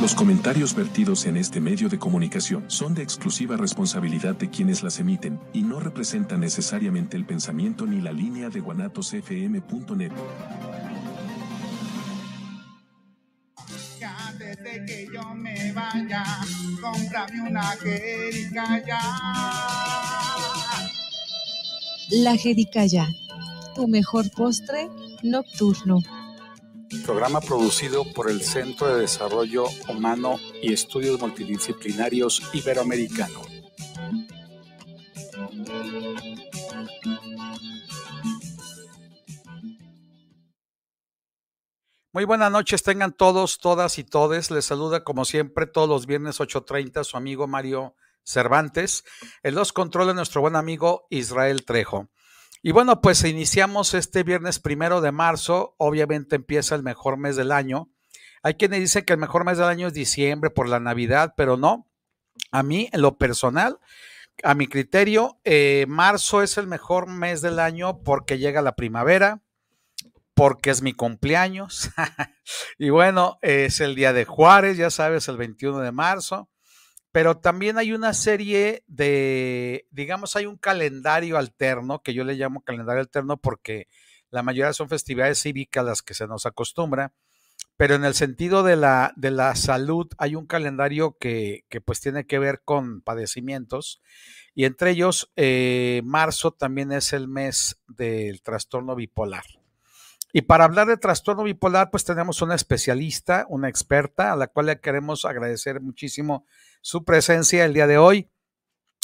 Los comentarios vertidos en este medio de comunicación son de exclusiva responsabilidad de quienes las emiten y no representan necesariamente el pensamiento ni la línea de guanatosfm.net. La jericaya, tu mejor postre nocturno programa producido por el Centro de Desarrollo Humano y Estudios Multidisciplinarios Iberoamericano. Muy buenas noches, tengan todos, todas y todes. Les saluda como siempre todos los viernes 8.30 su amigo Mario Cervantes. En los controles nuestro buen amigo Israel Trejo. Y bueno, pues iniciamos este viernes primero de marzo. Obviamente empieza el mejor mes del año. Hay quienes dicen que el mejor mes del año es diciembre por la Navidad, pero no. A mí, en lo personal, a mi criterio, eh, marzo es el mejor mes del año porque llega la primavera, porque es mi cumpleaños. y bueno, es el día de Juárez, ya sabes, el 21 de marzo pero también hay una serie de, digamos, hay un calendario alterno, que yo le llamo calendario alterno porque la mayoría son festividades cívicas las que se nos acostumbra, pero en el sentido de la, de la salud hay un calendario que, pues tiene que ver con padecimientos y entre ellos eh, marzo también es el mes del trastorno bipolar. Y para hablar de trastorno bipolar, pues tenemos una especialista, una experta, a la cual le queremos agradecer muchísimo su presencia el día de hoy.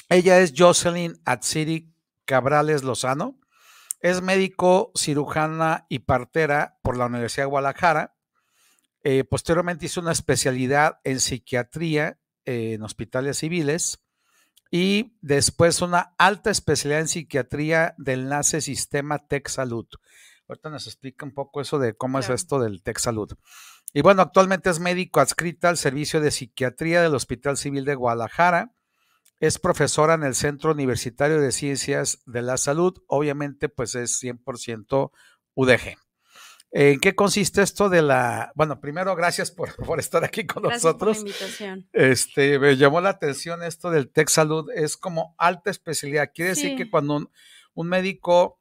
Ella es Jocelyn Atsiri Cabrales Lozano. Es médico, cirujana y partera por la Universidad de Guadalajara. Eh, posteriormente hizo una especialidad en psiquiatría eh, en hospitales civiles y después una alta especialidad en psiquiatría del NACE Sistema Tech Salud. Ahorita nos explica un poco eso de cómo es esto del Tech Salud. Y bueno, actualmente es médico adscrita al Servicio de Psiquiatría del Hospital Civil de Guadalajara. Es profesora en el Centro Universitario de Ciencias de la Salud. Obviamente, pues es 100% UDG. ¿En qué consiste esto de la? Bueno, primero, gracias por, estar aquí con gracias nosotros. Por la invitación. Este, me llamó la atención esto del Tech Salud. Es como alta especialidad. Quiere decir que cuando un médico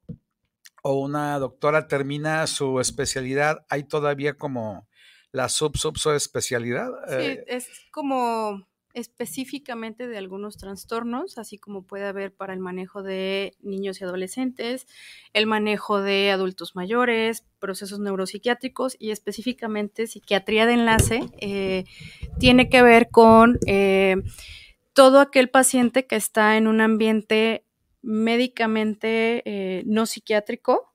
o una doctora termina su especialidad, hay todavía como la sub, sub, especialidad. Sí, eh, es como específicamente de algunos trastornos, así como puede haber para el manejo de niños y adolescentes, el manejo de adultos mayores, procesos neuropsiquiátricos y específicamente psiquiatría de enlace, eh, tiene que ver con eh, todo aquel paciente que está en un ambiente médicamente no psiquiátrico,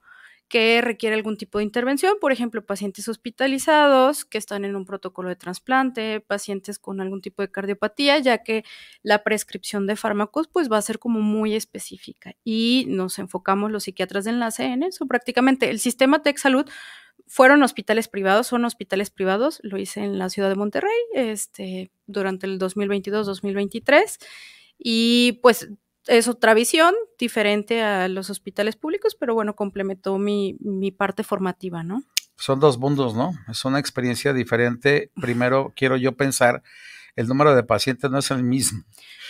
que requiere algún tipo de intervención, por ejemplo, pacientes hospitalizados que están en un protocolo de trasplante, pacientes con algún tipo de cardiopatía, ya que la prescripción de fármacos pues va a ser como muy específica y nos enfocamos los psiquiatras de enlace en eso prácticamente. El sistema Tech Salud fueron hospitales privados, son hospitales privados, lo hice en la ciudad de Monterrey este, durante el 2022-2023 y pues es otra visión diferente a los hospitales públicos, pero bueno, complementó mi, parte formativa, ¿no? Son dos mundos, ¿no? Es una experiencia diferente. Primero, quiero yo pensar, el número de pacientes no es el mismo.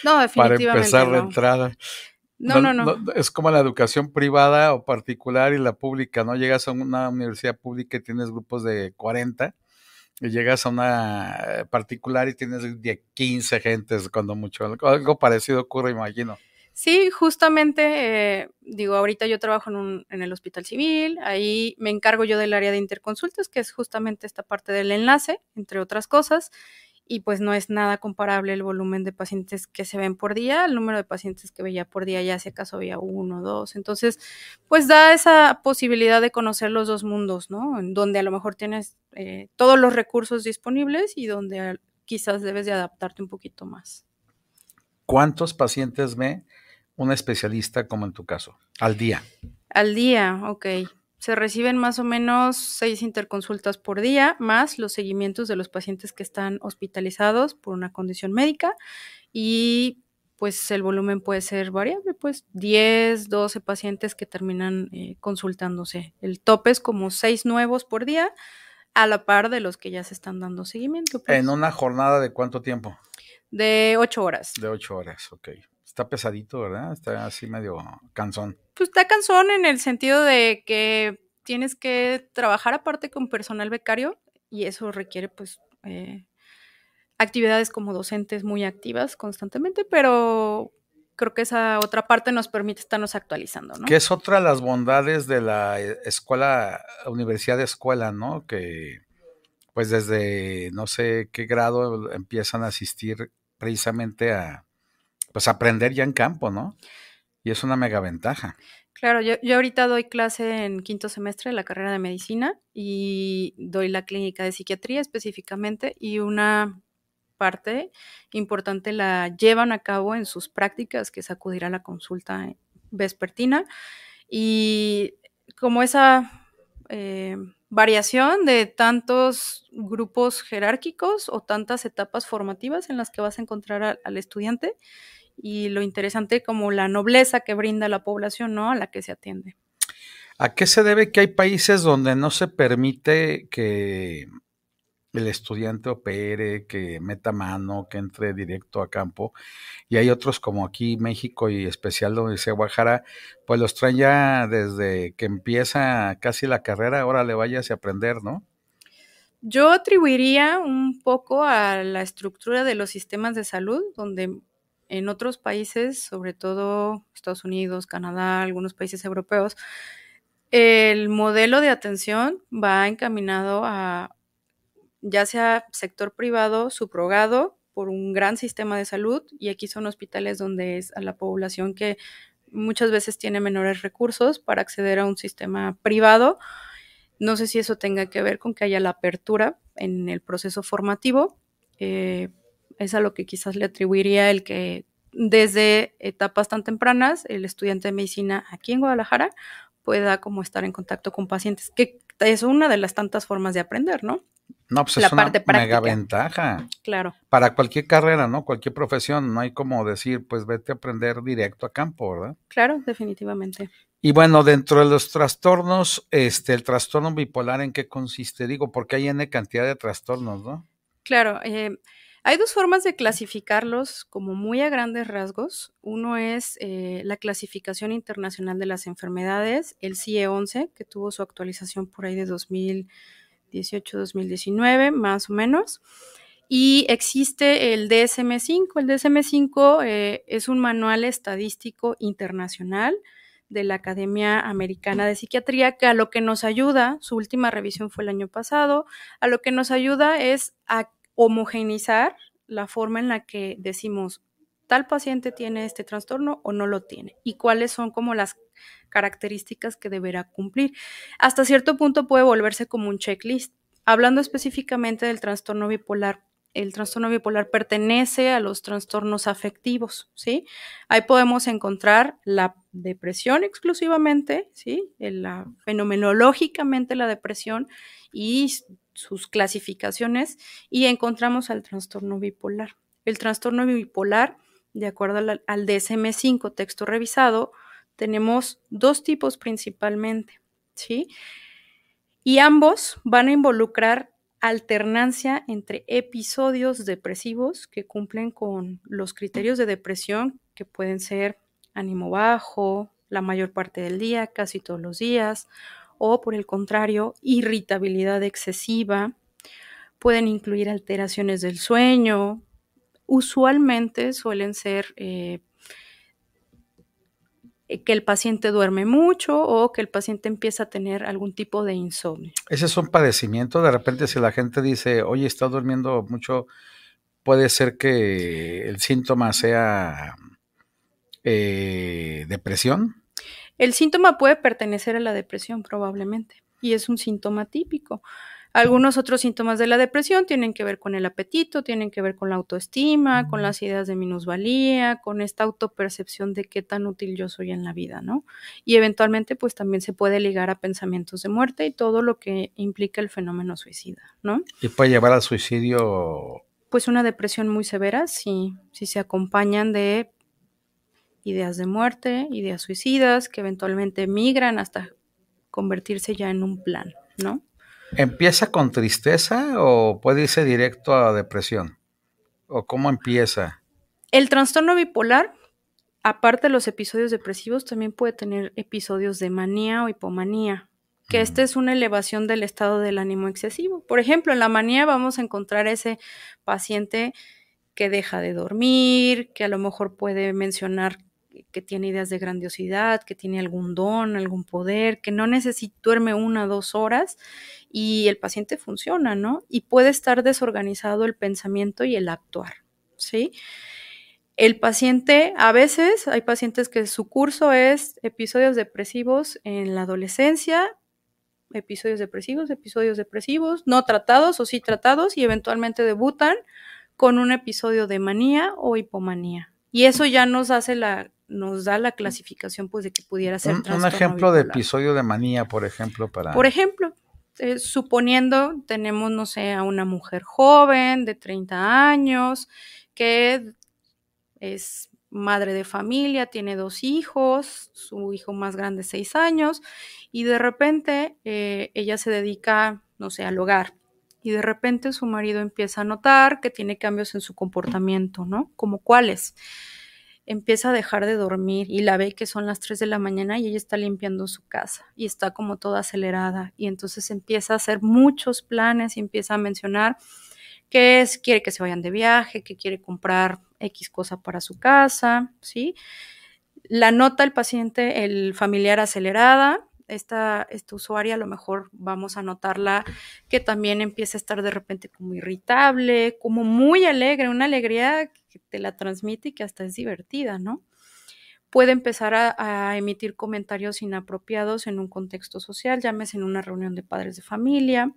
No, definitivamente. Para empezar la entrada. No no, no Es como la educación privada o particular y la pública, ¿no? Llegas a una universidad pública y tienes grupos de 40 y llegas a una eh, particular y tienes de 15 gentes, cuando mucho. Algo parecido ocurre, imagino. Sí, justamente, eh, digo, ahorita yo trabajo en, el Hospital Civil, ahí me encargo yo del área de interconsultas, que es justamente esta parte del enlace, entre otras cosas, y pues no es nada comparable el volumen de pacientes que se ven por día, el número de pacientes que veía por día, ya si acaso había uno, o dos, entonces, pues da esa posibilidad de conocer los dos mundos, ¿no? En donde a lo mejor tienes eh, todos los recursos disponibles y donde quizás debes de adaptarte un poquito más. ¿cuántos pacientes ve un especialista como en tu caso? Al día. Al día, ok. Se reciben más o menos seis interconsultas por día, más los seguimientos de los pacientes que están hospitalizados por una condición médica y pues el volumen puede ser variable, pues 10, 12 pacientes que terminan eh, consultándose. El tope es como seis nuevos por día, a la par de los que ya se están dando seguimiento. Pues. ¿En una jornada de cuánto tiempo? De ocho horas. De ocho horas, ok. Está pesadito, ¿verdad? Está así medio cansón. Pues está cansón en el sentido de que tienes que trabajar aparte con personal becario y eso requiere pues eh, actividades como docentes muy activas constantemente, pero creo que esa otra parte nos permite estarnos actualizando, ¿no? Que es otra de las bondades de la eh, escuela, universidad de escuela, ¿no? Que pues desde no sé qué grado empiezan a asistir precisamente a pues aprender ya en campo, ¿no? Y es una mega ventaja. Claro, yo, yo ahorita doy clase en quinto semestre de la carrera de medicina y doy la clínica de psiquiatría específicamente y una parte importante la llevan a cabo en sus prácticas, que es acudir a la consulta vespertina. Y como esa eh, variación de tantos grupos jerárquicos o tantas etapas formativas en las que vas a encontrar al estudiante y lo interesante como la nobleza que brinda la población ¿no? a la que se atiende. ¿A qué se debe que hay países donde no se permite que el estudiante opere, que meta mano, que entre directo a campo. Y hay otros como aquí México y especial donde dice Guajara, pues los traen ya desde que empieza casi la carrera, ahora le vayas a aprender, ¿no? Yo atribuiría un poco a la estructura de los sistemas de salud, donde en otros países, sobre todo Estados Unidos, Canadá, algunos países europeos, el modelo de atención va encaminado a ya sea sector privado, subrogado por un gran sistema de salud y aquí son hospitales donde es a la población que muchas veces tiene menores recursos para acceder a un sistema privado. No sé si eso tenga que ver con que haya la apertura en el proceso formativo. Eh, es a lo que quizás le atribuiría el que desde etapas tan tempranas el estudiante de medicina aquí en Guadalajara pueda como estar en contacto con pacientes, que es una de las tantas formas de aprender, ¿no? No, pues es una mega ventaja. Claro. Para cualquier carrera, ¿no? Cualquier profesión, no hay como decir, pues vete a aprender directo a campo, ¿verdad? Claro, definitivamente. Y bueno, dentro de los trastornos, este, el trastorno bipolar, ¿en qué consiste? Digo, porque hay N cantidad de trastornos, ¿no? Claro, eh, hay dos formas de clasificarlos como muy a grandes rasgos. Uno es eh, la clasificación internacional de las enfermedades, el CIE-11, que tuvo su actualización por ahí de 2000 2018-2019, más o menos. Y existe el DSM5. El DSM5 eh, es un manual estadístico internacional de la Academia Americana de Psiquiatría, que a lo que nos ayuda, su última revisión fue el año pasado, a lo que nos ayuda es a homogenizar la forma en la que decimos tal paciente tiene este trastorno o no lo tiene y cuáles son como las características que deberá cumplir. Hasta cierto punto puede volverse como un checklist. Hablando específicamente del trastorno bipolar, el trastorno bipolar pertenece a los trastornos afectivos, ¿sí? Ahí podemos encontrar la depresión exclusivamente, ¿sí? fenomenológicamente la depresión y sus clasificaciones y encontramos al trastorno bipolar. El trastorno bipolar de acuerdo al, DSM5, texto revisado, tenemos dos tipos principalmente, ¿sí? Y ambos van a involucrar alternancia entre episodios depresivos que cumplen con los criterios de depresión, que pueden ser ánimo bajo, la mayor parte del día, casi todos los días, o por el contrario, irritabilidad excesiva. Pueden incluir alteraciones del sueño, usualmente suelen ser eh, eh, que el paciente duerme mucho o que el paciente empieza a tener algún tipo de insomnio. Ese es un padecimiento. De repente, si la gente dice, oye, está durmiendo mucho, puede ser que el síntoma sea eh, depresión. El síntoma puede pertenecer a la depresión, probablemente, y es un síntoma típico. Algunos otros síntomas de la depresión tienen que ver con el apetito, tienen que ver con la autoestima, con las ideas de minusvalía, con esta autopercepción de qué tan útil yo soy en la vida, ¿no? Y eventualmente pues también se puede ligar a pensamientos de muerte y todo lo que implica el fenómeno suicida, ¿no? Y puede llevar al suicidio pues una depresión muy severa si, si se acompañan de ideas de muerte, ideas suicidas que eventualmente migran hasta convertirse ya en un plan, ¿no? ¿Empieza con tristeza o puede irse directo a depresión? ¿O cómo empieza? El trastorno bipolar, aparte de los episodios depresivos, también puede tener episodios de manía o hipomanía, que mm. esta es una elevación del estado del ánimo excesivo. Por ejemplo, en la manía vamos a encontrar ese paciente que deja de dormir, que a lo mejor puede mencionar que tiene ideas de grandiosidad, que tiene algún don, algún poder, que no necesita, duerme una o dos horas y el paciente funciona, ¿no? Y puede estar desorganizado el pensamiento y el actuar, ¿sí? El paciente, a veces hay pacientes que su curso es episodios depresivos en la adolescencia, episodios depresivos, episodios depresivos, no tratados o sí tratados y eventualmente debutan con un episodio de manía o hipomanía. Y eso ya nos hace la nos da la clasificación pues de que pudiera ser un, ejemplo de episodio de manía, por ejemplo, para Por ejemplo, eh, suponiendo tenemos no sé a una mujer joven de 30 años que es madre de familia, tiene dos hijos, su hijo más grande seis años y de repente eh, ella se dedica, no sé, al hogar, y de repente su marido empieza a notar que tiene cambios en su comportamiento, ¿no? Como cuáles empieza a dejar de dormir y la ve que son las 3 de la mañana y ella está limpiando su casa y está como toda acelerada y entonces empieza a hacer muchos planes y empieza a mencionar que es, quiere que se vayan de viaje, que quiere comprar X cosa para su casa, ¿sí? La nota el paciente, el familiar acelerada, esta, usuaria a lo mejor vamos a notarla que también empieza a estar de repente como irritable, como muy alegre, una alegría que te la transmite y que hasta es divertida, ¿no? puede empezar a, a, emitir comentarios inapropiados en un contexto social, llámese en una reunión de padres de familia,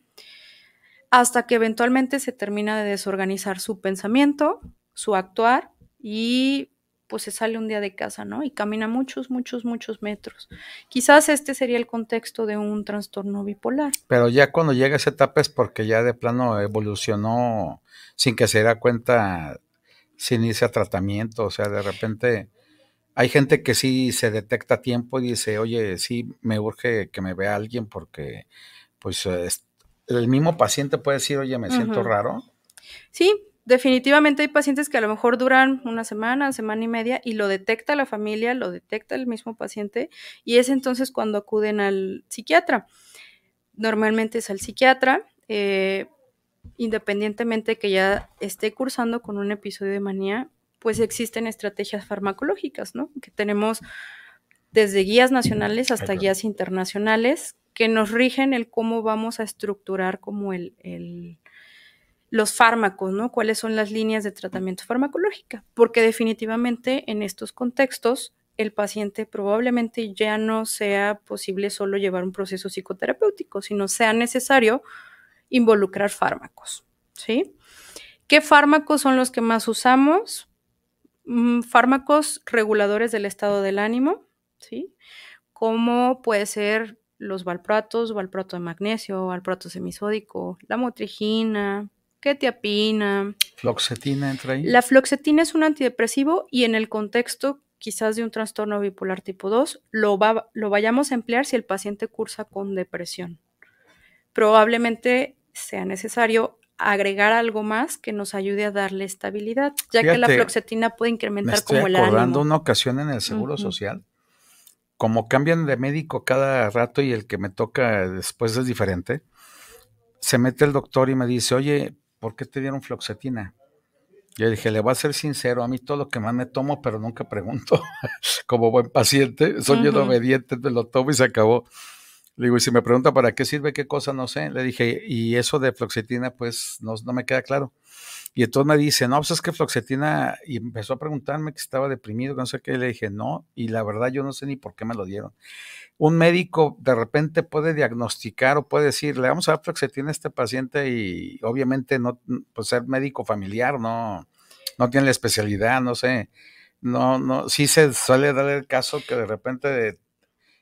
hasta que eventualmente se termina de desorganizar su pensamiento, su actuar y pues se sale un día de casa, ¿no? Y camina muchos, muchos, muchos metros. Quizás este sería el contexto de un trastorno bipolar. Pero ya cuando llega esa etapa es porque ya de plano evolucionó sin que se diera cuenta, sin irse a tratamiento, o sea, de repente hay gente que sí se detecta a tiempo y dice, oye, sí, me urge que me vea alguien porque, pues, el mismo paciente puede decir, oye, me siento raro. Sí, definitivamente hay pacientes que a lo mejor duran una semana, semana y media y lo detecta la familia, lo detecta el mismo paciente y es entonces cuando acuden al psiquiatra. Normalmente es al psiquiatra, eh, independientemente que ya esté cursando con un episodio de manía, pues existen estrategias farmacológicas, ¿no? Que tenemos desde guías nacionales hasta guías internacionales que nos rigen el cómo vamos a estructurar como el, el los fármacos, ¿no? ¿Cuáles son las líneas de tratamiento farmacológica? Porque definitivamente en estos contextos el paciente probablemente ya no sea posible solo llevar un proceso psicoterapéutico, sino sea necesario involucrar fármacos, ¿sí? ¿Qué fármacos son los que más usamos? Mm, fármacos reguladores del estado del ánimo, ¿sí? Como puede ser los valpratos, valprato de magnesio, valprato semisódico, la motrigina, quetiapina. ¿Floxetina entra ahí? La floxetina es un antidepresivo y en el contexto quizás de un trastorno bipolar tipo 2, lo, lo vayamos a emplear si el paciente cursa con depresión. Probablemente sea necesario agregar algo más que nos ayude a darle estabilidad, ya que la floxetina puede incrementar como el ánimo. acordando una ocasión en el Seguro Social, como cambian de médico cada rato y el que me toca después es diferente, se mete el doctor y me dice, oye, ¿por qué te dieron floxetina? Yo dije, le voy a ser sincero, a mí todo lo que más me tomo, pero nunca pregunto. Como buen paciente, soy uh obediente, me lo tomo y se acabó. Le digo, y si me pregunta para qué sirve, qué cosa, no sé. Le dije, y eso de floxetina, pues no, me queda claro. Y entonces me dice, no, pues es que floxetina, y empezó a preguntarme que estaba deprimido, que no sé qué, y le dije, no, y la verdad yo no sé ni por qué me lo dieron. Un médico de repente puede diagnosticar o puede decir, le vamos a dar floxetina a este paciente y obviamente no, pues ser médico familiar, no, no tiene la especialidad, no sé. No, no, sí se suele dar el caso que de repente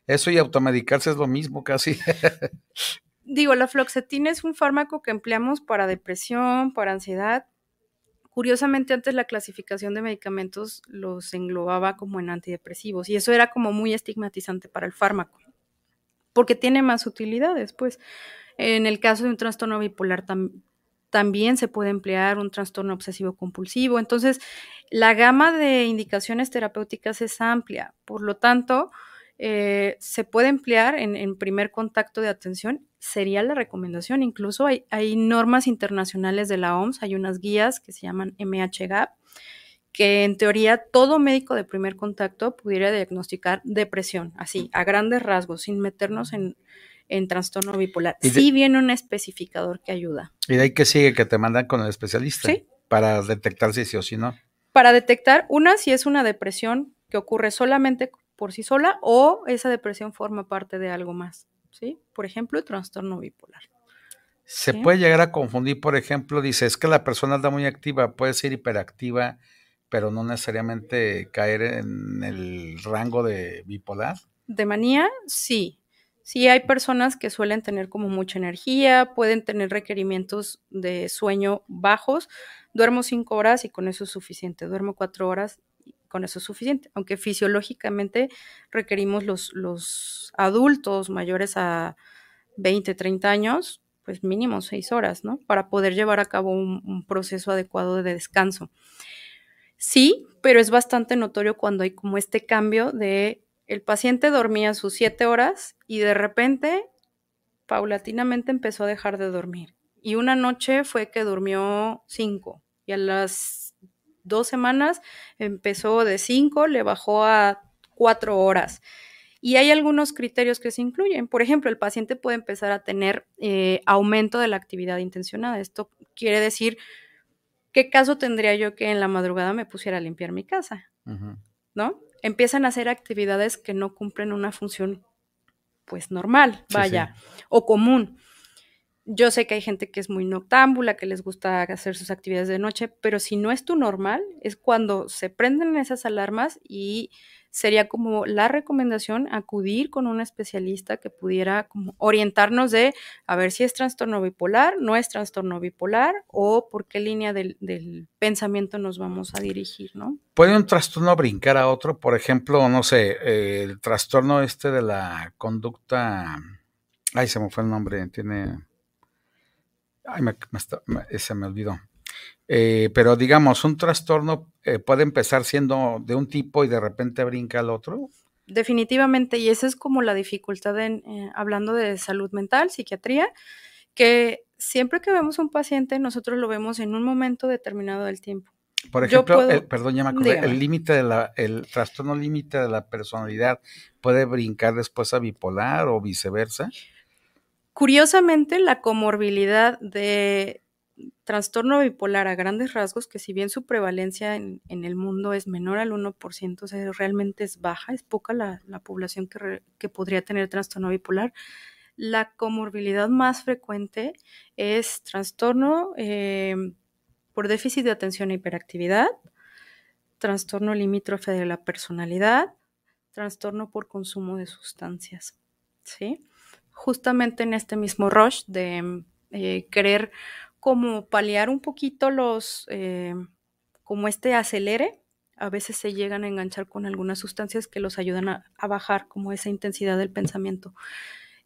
eso y automedicarse es lo mismo casi. Digo, la floxetina es un fármaco que empleamos para depresión, para ansiedad. Curiosamente, antes la clasificación de medicamentos los englobaba como en antidepresivos y eso era como muy estigmatizante para el fármaco, porque tiene más utilidades, pues. En el caso de un trastorno bipolar también se puede emplear un trastorno obsesivo compulsivo. Entonces, la gama de indicaciones terapéuticas es amplia. Por lo tanto, eh, se puede emplear en, primer contacto de atención, sería la recomendación. Incluso hay, hay, normas internacionales de la OMS, hay unas guías que se llaman MHGAP, que en teoría todo médico de primer contacto pudiera diagnosticar depresión, así, a grandes rasgos, sin meternos en, en trastorno bipolar. sí viene un especificador que ayuda. ¿Y de ahí que sigue? Que te mandan con el especialista para detectar si sí o si no. Para detectar una si es una depresión que ocurre solamente por sí sola o esa depresión forma parte de algo más, ¿sí? Por ejemplo, el trastorno bipolar. Se puede llegar a confundir, por ejemplo, dice, es que la persona está muy activa, puede ser hiperactiva, pero no necesariamente caer en el rango de bipolar. De manía, sí. Sí, hay personas que suelen tener como mucha energía, pueden tener requerimientos de sueño bajos. Duermo cinco horas y con eso es suficiente. Duermo cuatro horas con eso es suficiente, aunque fisiológicamente requerimos los, adultos mayores a 20, 30 años, pues mínimo 6 horas, ¿no? Para poder llevar a cabo un, proceso adecuado de descanso. Sí, pero es bastante notorio cuando hay como este cambio de el paciente dormía sus 7 horas y de repente, paulatinamente empezó a dejar de dormir. Y una noche fue que durmió 5 y a las dos semanas empezó de cinco, le bajó a cuatro horas. Y hay algunos criterios que se incluyen. Por ejemplo, el paciente puede empezar a tener eh, aumento de la actividad intencionada. Esto quiere decir, ¿qué caso tendría yo que en la madrugada me pusiera a limpiar mi casa? ¿No? Empiezan a hacer actividades que no cumplen una función, pues normal, vaya, o común. Yo sé que hay gente que es muy noctámbula, que les gusta hacer sus actividades de noche, pero si no es tu normal, es cuando se prenden esas alarmas y sería como la recomendación acudir con un especialista que pudiera como orientarnos de a ver si es trastorno bipolar, no es trastorno bipolar o por qué línea del, pensamiento nos vamos a dirigir, ¿no? ¿Puede un trastorno brincar a otro? Por ejemplo, no sé, el trastorno este de la conducta, ay, se me fue el nombre, tiene Ay, me, eh, se me olvidó. Eh, pero digamos, un trastorno eh, puede empezar siendo de un tipo y de repente brinca al otro. Definitivamente, y esa es como la dificultad en, hablando de salud mental, psiquiatría, que siempre que vemos un paciente, nosotros lo vemos en un momento determinado del tiempo. Por ejemplo, perdón, el límite de la, el trastorno límite de la personalidad puede brincar después a bipolar o viceversa. Curiosamente, la comorbilidad de trastorno bipolar a grandes rasgos, que si bien su prevalencia en, el mundo es menor al 1%, realmente es baja, es poca la, población que, podría tener trastorno bipolar, la comorbilidad más frecuente es trastorno eh, por déficit de atención e hiperactividad, trastorno limítrofe de la personalidad, trastorno por consumo de sustancias. ¿sí? justamente en este mismo rush de eh, querer como paliar un poquito los, eh, como este acelere, a veces se llegan a enganchar con algunas sustancias que los ayudan a, a bajar como esa intensidad del pensamiento.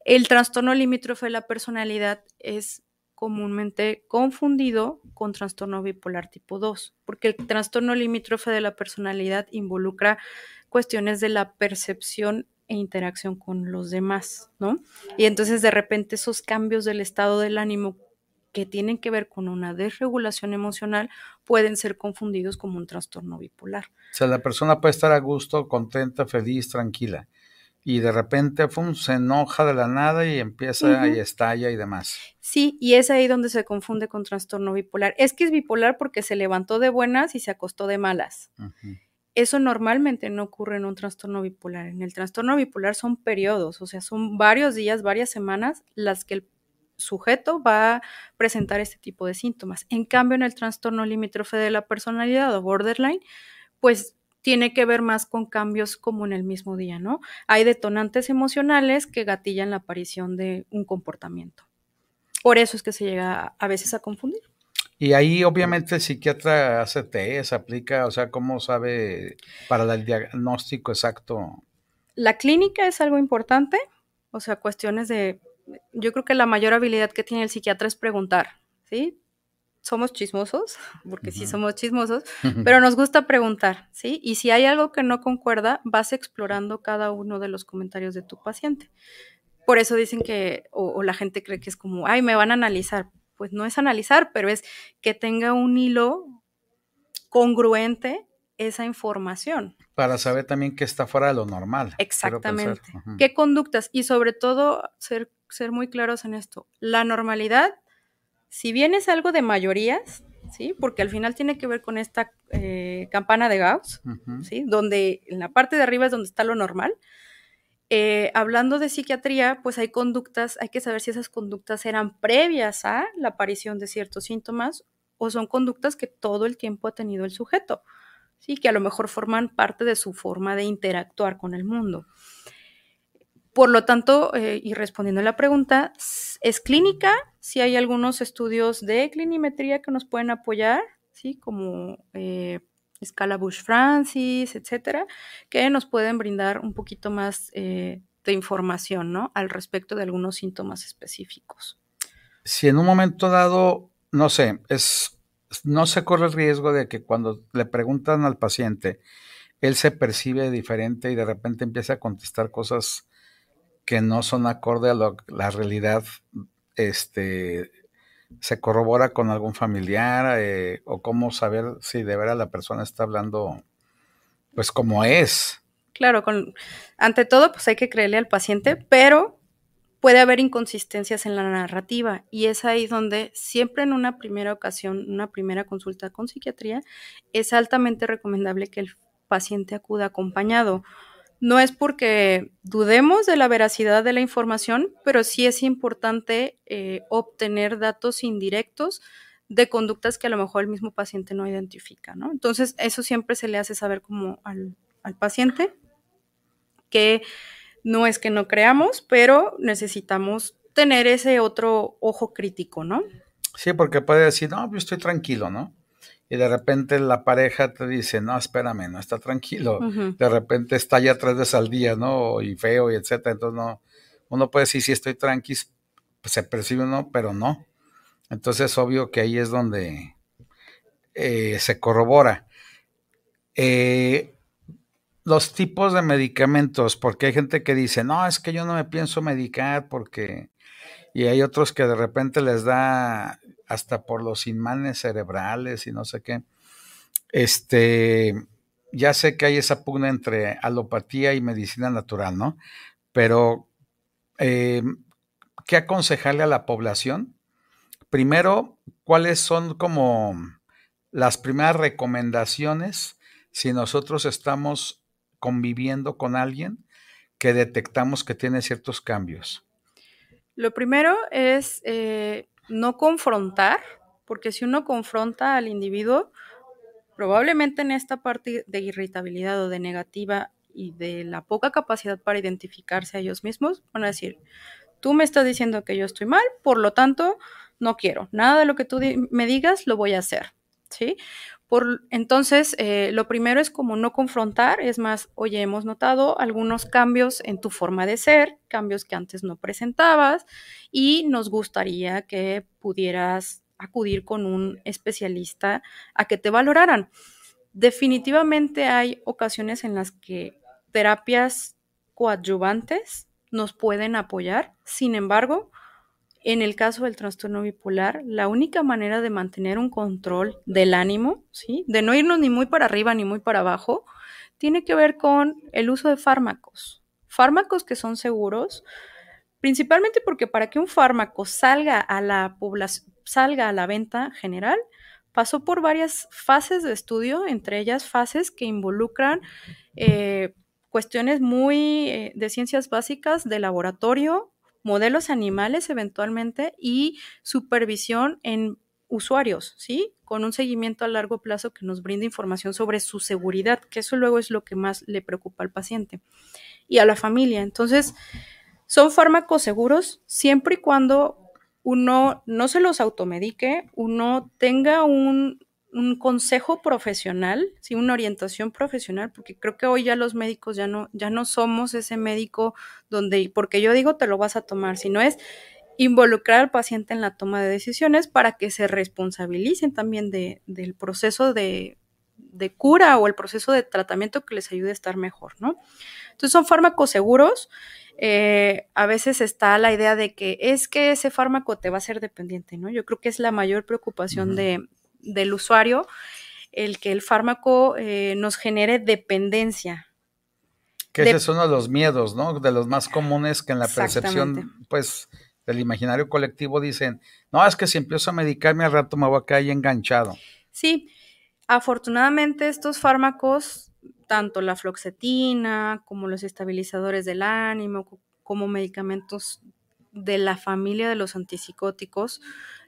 El trastorno limítrofe de la personalidad es comúnmente confundido con trastorno bipolar tipo 2, porque el trastorno limítrofe de la personalidad involucra cuestiones de la percepción e interacción con los demás, ¿no? Y entonces de repente esos cambios del estado del ánimo que tienen que ver con una desregulación emocional pueden ser confundidos como un trastorno bipolar. O sea, la persona puede estar a gusto, contenta, feliz, tranquila. Y de repente se enoja de la nada y empieza y estalla y demás. Sí, y es ahí donde se confunde con trastorno bipolar. Es que es bipolar porque se levantó de buenas y se acostó de malas. Eso normalmente no ocurre en un trastorno bipolar. En el trastorno bipolar son periodos, o sea, son varios días, varias semanas las que el sujeto va a presentar este tipo de síntomas. En cambio, en el trastorno limítrofe de la personalidad o borderline, pues tiene que ver más con cambios como en el mismo día, ¿no? Hay detonantes emocionales que gatillan la aparición de un comportamiento. Por eso es que se llega a veces a confundir. Y ahí obviamente el psiquiatra hace test, aplica, o sea, ¿cómo sabe para el diagnóstico exacto? La clínica es algo importante, o sea, cuestiones de, yo creo que la mayor habilidad que tiene el psiquiatra es preguntar, ¿sí? Somos chismosos, porque sí somos chismosos, pero nos gusta preguntar, ¿sí? Y si hay algo que no concuerda, vas explorando cada uno de los comentarios de tu paciente. Por eso dicen que, o la gente cree que es como, ay, me van a analizar pues no es analizar, pero es que tenga un hilo congruente esa información. Para saber también que está fuera de lo normal. Exactamente. ¿Qué conductas? Y sobre todo, ser, ser, muy claros en esto. La normalidad, si bien es algo de mayorías, ¿sí? Porque al final tiene que ver con esta eh, campana de Gauss, ¿sí? Donde en la parte de arriba es donde está lo normal, eh, hablando de psiquiatría, pues hay conductas, hay que saber si esas conductas eran previas a la aparición de ciertos síntomas o son conductas que todo el tiempo ha tenido el sujeto, ¿sí? que a lo mejor forman parte de su forma de interactuar con el mundo. Por lo tanto, eh, y respondiendo a la pregunta, ¿es clínica? Si hay algunos estudios de clinimetría que nos pueden apoyar, ¿sí? como eh, escala Bush Francis, etcétera, que nos pueden brindar un poquito más eh, de información, ¿no? Al respecto de algunos síntomas específicos. Si en un momento dado, no sé, es, no se corre el riesgo de que cuando le preguntan al paciente, él se percibe diferente y de repente empieza a contestar cosas que no son acorde a la realidad este, se corrobora con algún familiar eh, o cómo saber si de veras la persona está hablando pues como es. Claro, con, ante todo pues hay que creerle al paciente, pero puede haber inconsistencias en la narrativa y es ahí donde siempre en una primera ocasión, una primera consulta con psiquiatría, es altamente recomendable que el paciente acuda acompañado no es porque dudemos de la veracidad de la información, pero sí es importante eh, obtener datos indirectos de conductas que a lo mejor el mismo paciente no identifica, ¿no? Entonces, eso siempre se le hace saber como al, al paciente que no es que no creamos, pero necesitamos tener ese otro ojo crítico, ¿no? Sí, porque puede decir, no, yo estoy tranquilo, ¿no? y de repente la pareja te dice, no, espérame, no está tranquilo. De repente está ya tres veces al día, ¿no? Y feo y etcétera. Entonces, no, uno puede decir, si sí, estoy tranqui, pues, se percibe uno, pero no. Entonces, es obvio que ahí es donde eh, se corrobora. Eh, los tipos de medicamentos, porque hay gente que dice, no, es que yo no me pienso medicar porque... Y hay otros que de repente les da hasta por los imanes cerebrales y no sé qué. Este, ya sé que hay esa pugna entre alopatía y medicina natural, ¿no? Pero, eh, ¿qué aconsejarle a la población? Primero, ¿cuáles son como las primeras recomendaciones si nosotros estamos conviviendo con alguien que detectamos que tiene ciertos cambios? Lo primero es eh, no confrontar, porque si uno confronta al individuo, probablemente en esta parte de irritabilidad o de negativa y de la poca capacidad para identificarse a ellos mismos, van a decir, tú me estás diciendo que yo estoy mal, por lo tanto, no quiero, nada de lo que tú me digas lo voy a hacer, ¿sí? entonces, eh, lo primero es como no confrontar, es más, oye, hemos notado algunos cambios en tu forma de ser, cambios que antes no presentabas y nos gustaría que pudieras acudir con un especialista a que te valoraran. Definitivamente hay ocasiones en las que terapias coadyuvantes nos pueden apoyar, sin embargo, en el caso del trastorno bipolar, la única manera de mantener un control del ánimo, ¿sí? de no irnos ni muy para arriba ni muy para abajo, tiene que ver con el uso de fármacos. Fármacos que son seguros, principalmente porque para que un fármaco salga a la, salga a la venta general, pasó por varias fases de estudio, entre ellas fases que involucran eh, cuestiones muy eh, de ciencias básicas, de laboratorio, modelos animales eventualmente y supervisión en usuarios, ¿sí? Con un seguimiento a largo plazo que nos brinde información sobre su seguridad, que eso luego es lo que más le preocupa al paciente y a la familia. Entonces, son fármacos seguros siempre y cuando uno no se los automedique, uno tenga un un consejo profesional, ¿sí? una orientación profesional, porque creo que hoy ya los médicos ya no, ya no somos ese médico donde, porque yo digo te lo vas a tomar, sino es involucrar al paciente en la toma de decisiones para que se responsabilicen también del proceso de, cura o el proceso de tratamiento que les ayude a estar mejor, ¿no? Entonces son fármacos seguros. Eh, a veces está la idea de que es que ese fármaco te va a ser dependiente, ¿no? Yo creo que es la mayor preocupación de, del usuario el que el fármaco eh, nos genere dependencia. Que ese es uno de los miedos, ¿no? De los más comunes que en la percepción, pues, del imaginario colectivo dicen, no, es que si empiezo a medicarme al rato me voy a caer enganchado. Sí, afortunadamente estos fármacos, tanto la floxetina como los estabilizadores del ánimo, como medicamentos de la familia de los antipsicóticos,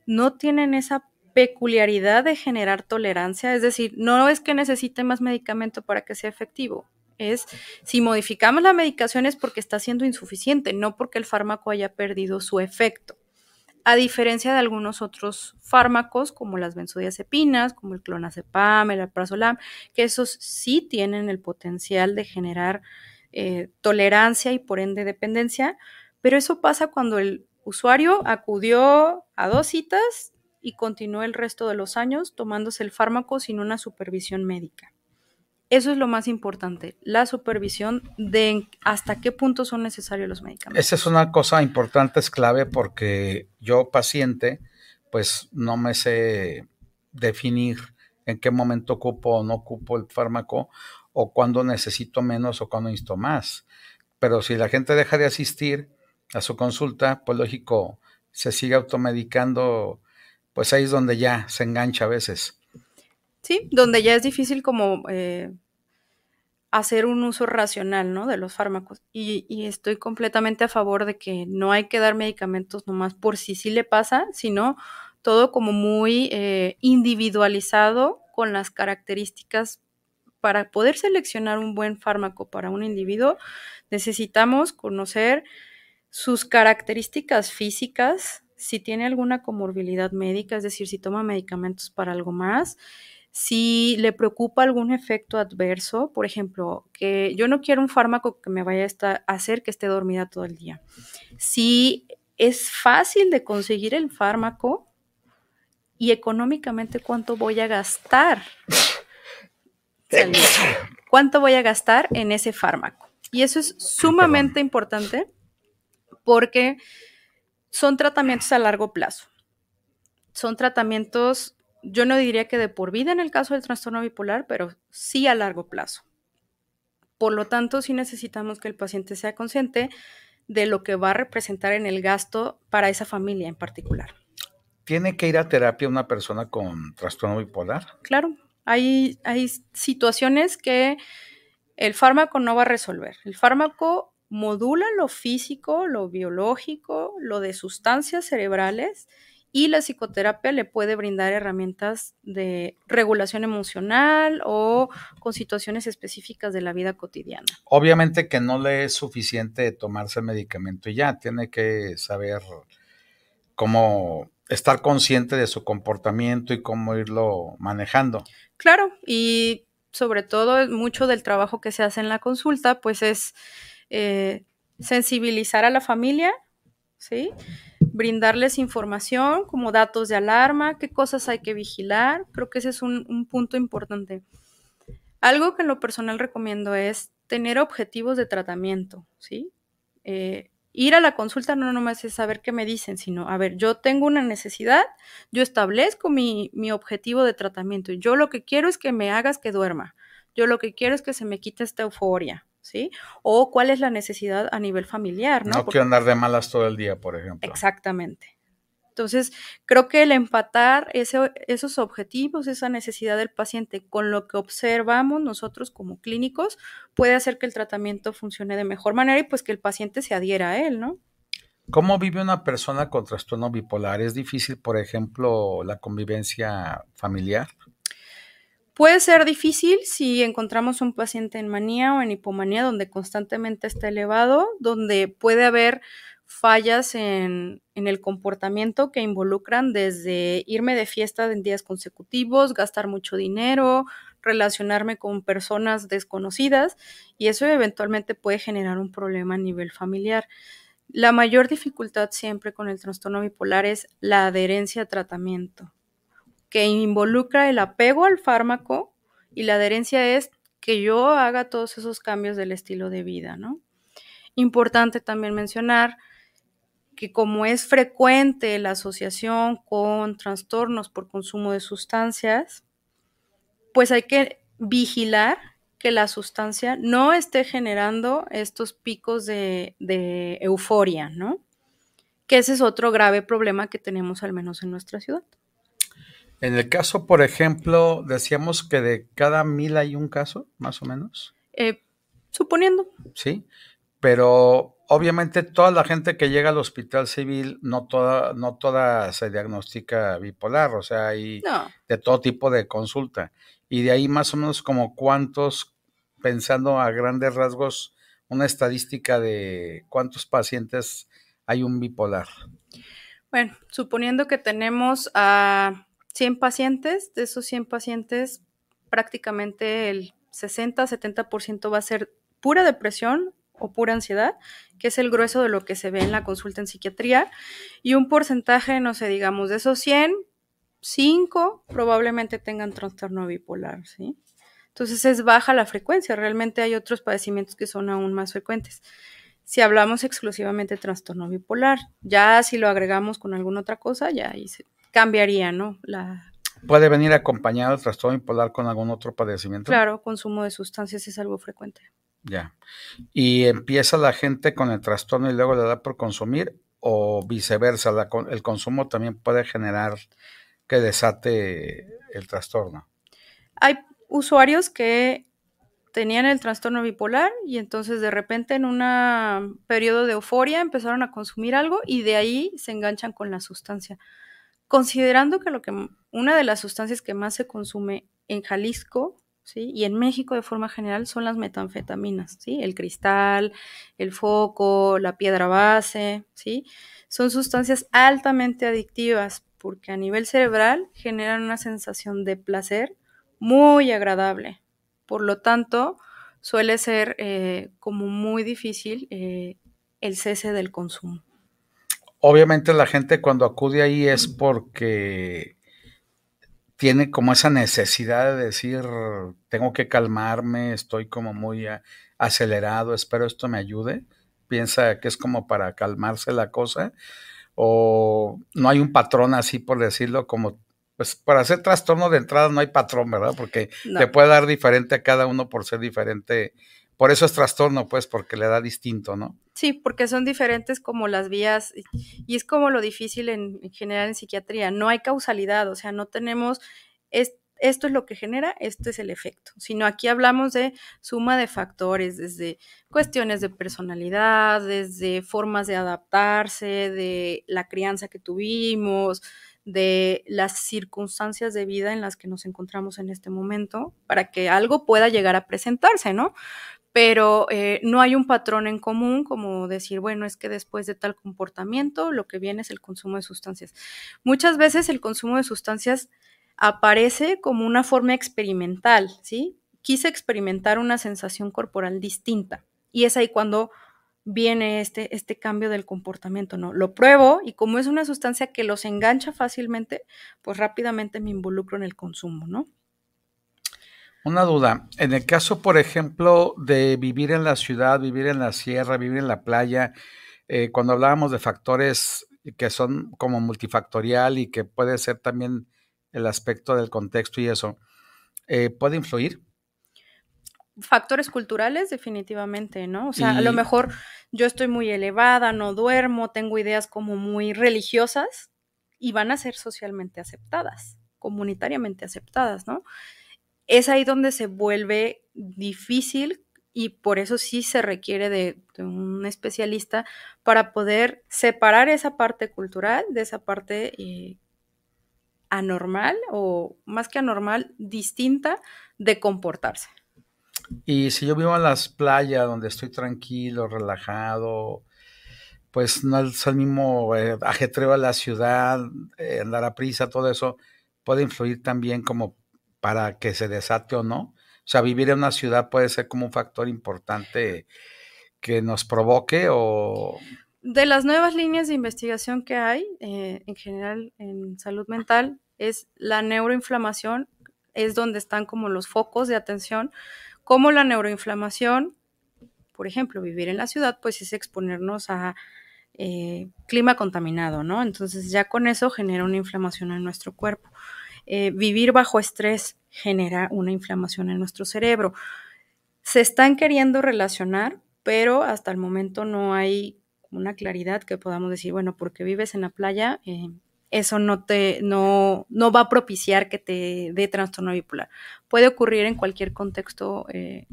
no tienen esa peculiaridad de generar tolerancia, es decir, no es que necesite más medicamento para que sea efectivo, es si modificamos la medicación es porque está siendo insuficiente, no porque el fármaco haya perdido su efecto. A diferencia de algunos otros fármacos como las benzodiazepinas, como el clonazepam, el alprazolam, que esos sí tienen el potencial de generar eh, tolerancia y por ende dependencia, pero eso pasa cuando el usuario acudió a dos citas, y continuó el resto de los años tomándose el fármaco sin una supervisión médica. Eso es lo más importante, la supervisión de hasta qué punto son necesarios los medicamentos. Esa es una cosa importante, es clave porque yo paciente, pues no me sé definir en qué momento ocupo o no ocupo el fármaco o cuándo necesito menos o cuándo necesito más. Pero si la gente deja de asistir a su consulta, pues lógico, se sigue automedicando pues ahí es donde ya se engancha a veces. Sí, donde ya es difícil como eh, hacer un uso racional, ¿no? De los fármacos. Y, estoy completamente a favor de que no hay que dar medicamentos nomás por si sí le pasa, sino todo como muy eh, individualizado con las características para poder seleccionar un buen fármaco para un individuo, necesitamos conocer sus características físicas, si tiene alguna comorbilidad médica, es decir, si toma medicamentos para algo más, si le preocupa algún efecto adverso, por ejemplo, que yo no quiero un fármaco que me vaya a hacer que esté dormida todo el día. Si es fácil de conseguir el fármaco y económicamente cuánto voy a gastar. ¿Cuánto voy a gastar en ese fármaco? Y eso es sumamente importante porque son tratamientos a largo plazo. Son tratamientos, yo no diría que de por vida en el caso del trastorno bipolar, pero sí a largo plazo. Por lo tanto, sí necesitamos que el paciente sea consciente de lo que va a representar en el gasto para esa familia en particular. ¿Tiene que ir a terapia una persona con trastorno bipolar? Claro, hay, hay situaciones que el fármaco no va a resolver. El fármaco modula lo físico, lo biológico, lo de sustancias cerebrales y la psicoterapia le puede brindar herramientas de regulación emocional o con situaciones específicas de la vida cotidiana. Obviamente que no le es suficiente tomarse el medicamento y ya, tiene que saber cómo estar consciente de su comportamiento y cómo irlo manejando. Claro, y sobre todo mucho del trabajo que se hace en la consulta, pues es eh, sensibilizar a la familia, ¿sí? Brindarles información como datos de alarma, qué cosas hay que vigilar, creo que ese es un, punto importante. Algo que en lo personal recomiendo es tener objetivos de tratamiento, ¿sí? Eh, ir a la consulta no nomás es saber qué me dicen, sino, a ver, yo tengo una necesidad, yo establezco mi, mi objetivo de tratamiento. Yo lo que quiero es que me hagas que duerma. Yo lo que quiero es que se me quite esta euforia, ¿sí? O cuál es la necesidad a nivel familiar, ¿no? No quiero andar de malas todo el día, por ejemplo. Exactamente. Entonces, creo que el empatar esos objetivos, esa necesidad del paciente con lo que observamos nosotros como clínicos, puede hacer que el tratamiento funcione de mejor manera y pues que el paciente se adhiera a él, ¿no? ¿Cómo vive una persona con trastorno bipolar? ¿Es difícil, por ejemplo, la convivencia familiar? Puede ser difícil si encontramos un paciente en manía o en hipomanía donde constantemente está elevado, donde puede haber fallas en, el comportamiento que involucran desde irme de fiesta en días consecutivos, gastar mucho dinero, relacionarme con personas desconocidas y eso eventualmente puede generar un problema a nivel familiar. La mayor dificultad siempre con el trastorno bipolar es la adherencia a tratamiento que involucra el apego al fármaco y la adherencia es que yo haga todos esos cambios del estilo de vida, ¿no? Importante también mencionar que como es frecuente la asociación con trastornos por consumo de sustancias, pues hay que vigilar que la sustancia no esté generando estos picos de, euforia, ¿no? Que ese es otro grave problema que tenemos al menos en nuestra ciudad. En el caso, por ejemplo, decíamos que de cada mil hay un caso, más o menos. Eh, suponiendo. Sí, pero obviamente toda la gente que llega al hospital civil, no toda, no toda se diagnostica bipolar, o sea, hay de todo tipo de consulta. Y de ahí más o menos como cuántos, pensando a grandes rasgos, una estadística de cuántos pacientes hay un bipolar. Bueno, suponiendo que tenemos a 100 pacientes, de esos 100 pacientes prácticamente el 60-70% va a ser pura depresión o pura ansiedad, que es el grueso de lo que se ve en la consulta en psiquiatría, y un porcentaje, no sé, digamos, de esos 100, 5 probablemente tengan trastorno bipolar, ¿sí? Entonces es baja la frecuencia, realmente hay otros padecimientos que son aún más frecuentes. Si hablamos exclusivamente de trastorno bipolar, ya si lo agregamos con alguna otra cosa, ya ahí se, cambiaría, ¿no? La... ¿Puede venir acompañado el trastorno bipolar con algún otro padecimiento? Claro, consumo de sustancias es algo frecuente. Ya. ¿Y empieza la gente con el trastorno y luego le da por consumir o viceversa? el consumo también puede generar que desate el trastorno. Hay usuarios que tenían el trastorno bipolar y entonces de repente en un periodo de euforia empezaron a consumir algo y de ahí se enganchan con la sustancia. Considerando que, lo que una de las sustancias que más se consume en Jalisco ¿sí? y en México de forma general son las metanfetaminas, el cristal, el foco, la piedra base, son sustancias altamente adictivas porque a nivel cerebral generan una sensación de placer muy agradable. Por lo tanto, suele ser eh, como muy difícil eh, el cese del consumo. Obviamente la gente cuando acude ahí es porque tiene como esa necesidad de decir, tengo que calmarme, estoy como muy acelerado, espero esto me ayude. Piensa que es como para calmarse la cosa. O no hay un patrón así, por decirlo, como pues para hacer trastorno de entrada no hay patrón, ¿verdad? Porque te puede dar diferente a cada uno por ser diferente por eso es trastorno, pues, porque le da distinto, ¿no? Sí, porque son diferentes como las vías, y es como lo difícil en, general en psiquiatría, no hay causalidad, o sea, no tenemos, esto es lo que genera, esto es el efecto, sino aquí hablamos de suma de factores, desde cuestiones de personalidad, desde formas de adaptarse, de la crianza que tuvimos, de las circunstancias de vida en las que nos encontramos en este momento para que algo pueda llegar a presentarse, ¿no? pero eh, no hay un patrón en común como decir, bueno, es que después de tal comportamiento lo que viene es el consumo de sustancias. Muchas veces el consumo de sustancias aparece como una forma experimental, ¿sí? Quise experimentar una sensación corporal distinta y es ahí cuando viene este, este cambio del comportamiento, ¿no? Lo pruebo y como es una sustancia que los engancha fácilmente, pues rápidamente me involucro en el consumo, ¿no? Una duda, en el caso, por ejemplo, de vivir en la ciudad, vivir en la sierra, vivir en la playa, eh, cuando hablábamos de factores que son como multifactorial y que puede ser también el aspecto del contexto y eso, eh, ¿puede influir? factores culturales definitivamente, ¿no? O sea, a lo mejor yo estoy muy elevada, no duermo, tengo ideas como muy religiosas y van a ser socialmente aceptadas, comunitariamente aceptadas, ¿no? es ahí donde se vuelve difícil y por eso sí se requiere de, un especialista para poder separar esa parte cultural de esa parte eh, anormal o más que anormal, distinta de comportarse. Y si yo vivo en las playas donde estoy tranquilo, relajado, pues no es el mismo eh, ajetreo a la ciudad, eh, andar a prisa, todo eso puede influir también como para que se desate o no. O sea, vivir en una ciudad puede ser como un factor importante que nos provoque o... De las nuevas líneas de investigación que hay eh, en general en salud mental es la neuroinflamación, es donde están como los focos de atención, como la neuroinflamación, por ejemplo, vivir en la ciudad, pues es exponernos a eh, clima contaminado, ¿no? Entonces ya con eso genera una inflamación en nuestro cuerpo. Eh, vivir bajo estrés genera una inflamación en nuestro cerebro. Se están queriendo relacionar, pero hasta el momento no hay una claridad que podamos decir, bueno, porque vives en la playa, eh, eso no te, no, no va a propiciar que te dé trastorno bipolar. Puede ocurrir en cualquier contexto, eh,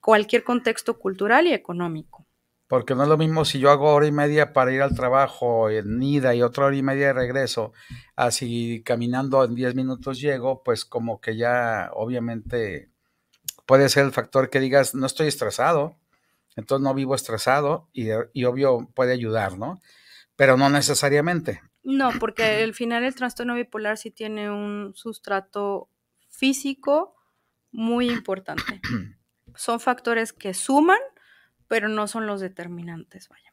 cualquier contexto cultural y económico. Porque no es lo mismo si yo hago hora y media para ir al trabajo en ida y otra hora y media de regreso, así caminando en 10 minutos llego, pues como que ya obviamente puede ser el factor que digas, no estoy estresado, entonces no vivo estresado y, y obvio puede ayudar, ¿no? Pero no necesariamente. No, porque al final el trastorno bipolar sí tiene un sustrato físico muy importante. Son factores que suman pero no son los determinantes, vaya.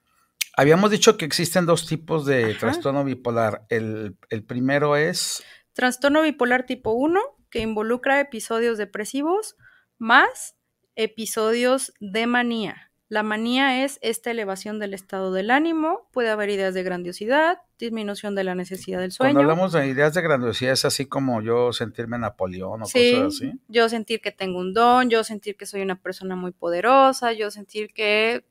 Habíamos dicho que existen dos tipos de trastorno bipolar. El, el, primero es... Trastorno bipolar tipo 1, que involucra episodios depresivos más episodios de manía. La manía es esta elevación del estado del ánimo, puede haber ideas de grandiosidad, disminución de la necesidad del sueño. Cuando hablamos de ideas de grandiosidad es así como yo sentirme Napoleón o cosas así. Yo sentir que tengo un don, yo sentir que soy una persona muy poderosa, yo sentir que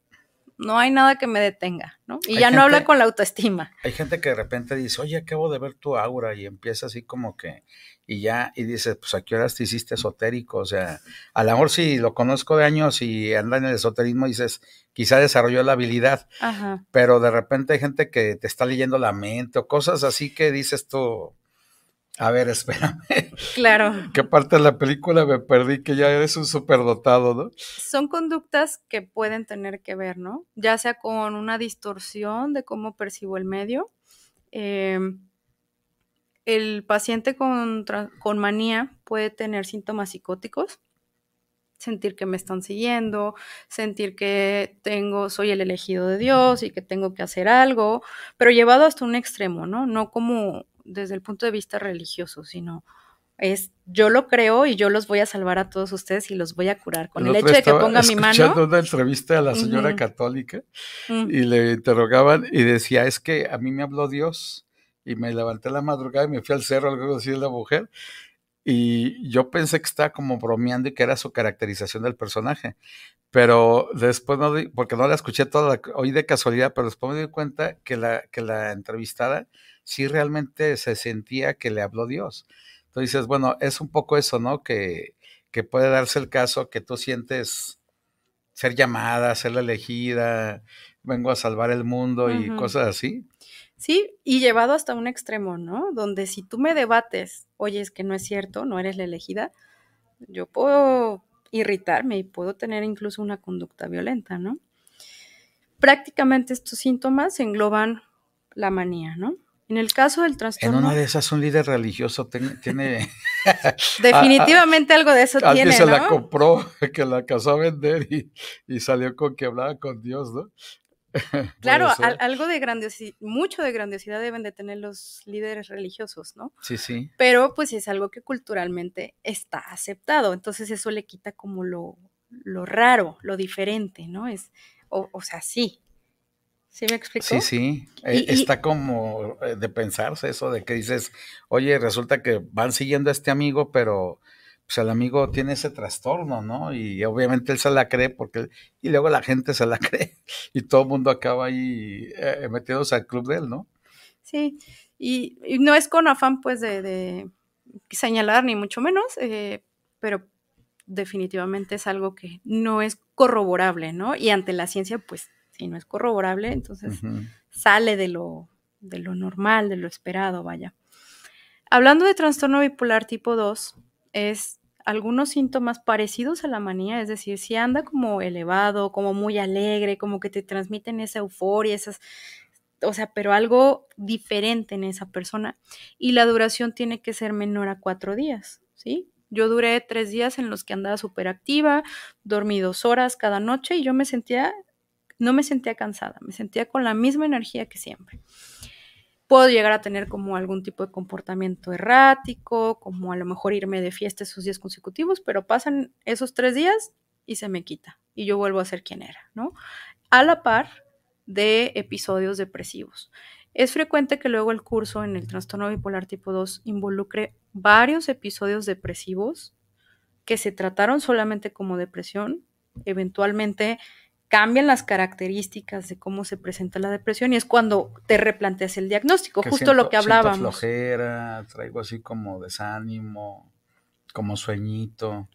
no hay nada que me detenga, ¿no? Y ya no habla con la autoestima. Hay gente que de repente dice, oye, acabo de ver tu aura y empieza así como que, y ya, y dices, pues a qué horas te hiciste esotérico, o sea, a lo mejor si lo conozco de años y anda en el esoterismo, dices, quizá desarrolló la habilidad, Ajá. pero de repente hay gente que te está leyendo la mente o cosas así que dices tú, a ver, espérame. Claro. ¿Qué parte de la película me perdí que ya eres un superdotado, no? Son conductas que pueden tener que ver, ¿no? Ya sea con una distorsión de cómo percibo el medio. Em, el paciente con, manía puede tener síntomas psicóticos, sentir que me están siguiendo, sentir que tengo, soy el elegido de Dios y que tengo que hacer algo, pero llevado hasta un extremo, ¿no? No como desde el punto de vista religioso, sino es yo lo creo y yo los voy a salvar a todos ustedes y los voy a curar. Con el, hecho de que ponga mi mano. una entrevista a la señora católica mm. y le interrogaban y decía, es que a mí me habló Dios y me levanté a la madrugada y me fui al cerro, algo así de la mujer. Y yo pensé que estaba como bromeando y que era su caracterización del personaje pero después no, porque no la escuché toda, la, hoy de casualidad, pero después me di cuenta que la, que la entrevistada sí realmente se sentía que le habló Dios. Entonces, bueno, es un poco eso, ¿no? Que, puede darse el caso que tú sientes ser llamada, ser la elegida, vengo a salvar el mundo y cosas así. Sí, y llevado hasta un extremo, ¿no? Donde si tú me debates, oye, es que no es cierto, no eres la elegida, yo puedo irritarme y puedo tener incluso una conducta violenta, ¿no? Prácticamente estos síntomas engloban la manía, ¿no? En el caso del trastorno. En una de esas, un líder religioso tiene. Definitivamente algo de eso tiene. se la compró, que la casó a vender y, y, salió con que hablaba con Dios, ¿no? Claro, algo de grandiosidad, mucho de grandiosidad deben de tener los líderes religiosos, ¿no? Sí, sí. Pero pues es algo que culturalmente está aceptado, entonces eso le quita como lo, raro, lo diferente, ¿no? Es, o, sea, sí. ¿Sí me explico? Sí, sí. Eh, está como eh, de pensarse eso de que dices, oye, resulta que van siguiendo a este amigo, pero o pues, sea, el amigo tiene ese trastorno, ¿no? Y obviamente él se la cree porque, y luego la gente se la cree y todo el mundo acaba ahí eh, metidos al club de él, ¿no? Sí, y, no es con afán pues de, señalar ni mucho menos, eh, pero definitivamente es algo que no es corroborable, ¿no? Y ante la ciencia, pues, si no es corroborable, entonces sale de lo, de lo normal, de lo esperado, vaya. Hablando de trastorno bipolar tipo 2, es algunos síntomas parecidos a la manía, es decir, si anda como elevado, como muy alegre, como que te transmiten esa euforia, esas, o sea, pero algo diferente en esa persona. Y la duración tiene que ser menor a cuatro días, ¿sí? Yo duré tres días en los que andaba súper activa, dormí dos horas cada noche y yo me sentía, no me sentía cansada, me sentía con la misma energía que siempre puedo llegar a tener como algún tipo de comportamiento errático, como a lo mejor irme de fiesta esos días consecutivos, pero pasan esos tres días y se me quita y yo vuelvo a ser quien era, ¿no? A la par de episodios depresivos. Es frecuente que luego el curso en el trastorno bipolar tipo 2 involucre varios episodios depresivos que se trataron solamente como depresión, eventualmente cambian las características de cómo se presenta la depresión y es cuando te replanteas el diagnóstico, justo lo que hablábamos. flojera, traigo así como desánimo, como sueñito,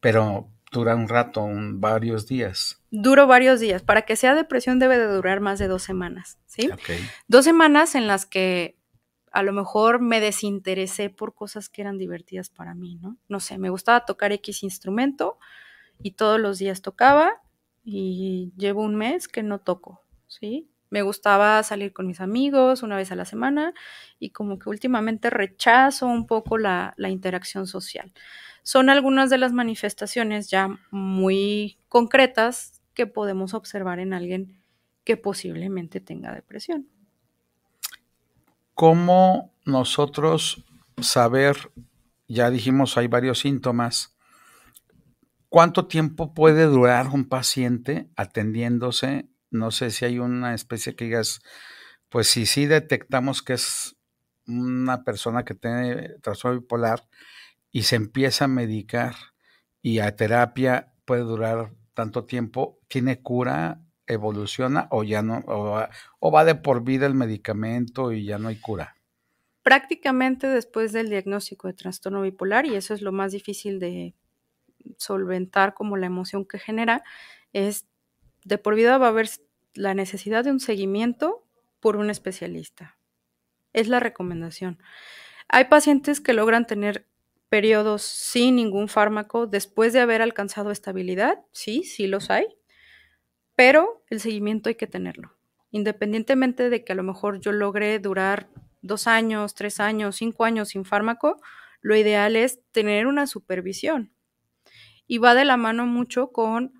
pero dura un rato, varios días. Duro varios días. Para que sea depresión debe de durar más de dos semanas, ¿sí? Dos semanas en las que a lo mejor me desinteresé por cosas que eran divertidas para mí, ¿no? No sé, me gustaba tocar X instrumento y todos los días tocaba y llevo un mes que no toco, ¿sí? Me gustaba salir con mis amigos una vez a la semana y como que últimamente rechazo un poco la, la interacción social. Son algunas de las manifestaciones ya muy concretas que podemos observar en alguien que posiblemente tenga depresión. ¿Cómo nosotros saber, ya dijimos hay varios síntomas, ¿Cuánto tiempo puede durar un paciente atendiéndose? No sé si hay una especie que digas, pues si sí detectamos que es una persona que tiene trastorno bipolar y se empieza a medicar y a terapia puede durar tanto tiempo, ¿tiene cura? ¿Evoluciona o ya no? o va de por vida el medicamento y ya no hay cura? prácticamente después del diagnóstico de trastorno bipolar, y eso es lo más difícil de solventar como la emoción que genera, es de por vida va a haber la necesidad de un seguimiento por un especialista. Es la recomendación. Hay pacientes que logran tener periodos sin ningún fármaco después de haber alcanzado estabilidad, sí, sí los hay, pero el seguimiento hay que tenerlo. Independientemente de que a lo mejor yo logre durar dos años, tres años, cinco años sin fármaco, lo ideal es tener una supervisión y va de la mano mucho con